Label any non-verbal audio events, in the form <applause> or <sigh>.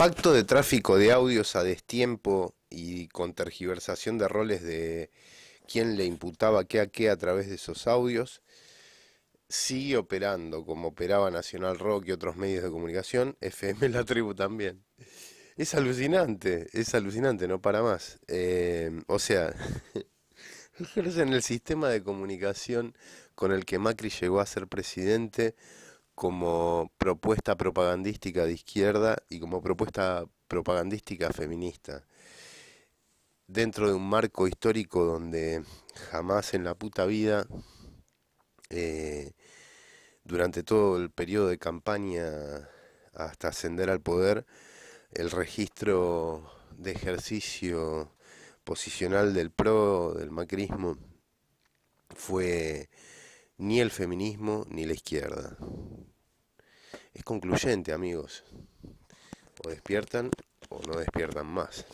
Pacto de tráfico de audios a destiempo y con tergiversación de roles de quién le imputaba qué a qué a través de esos audios sigue operando como operaba Nacional Rock y otros medios de comunicación, <laughs> FM La Tribu también. Es alucinante, es alucinante, no para más. Em, o sea, <laughs> en el sistema de comunicación con el que Macri llegó a ser presidente como propuesta propagandística de izquierda y como propuesta propagandística feminista. Dentro de un marco histórico donde jamás en la puta vida, eh, durante todo el periodo de campaña hasta ascender al poder, el registro de ejercicio posicional del PRO, del macrismo, fue ni el feminismo ni la izquierda es concluyente, amigos. O despiertan o no despiertan más.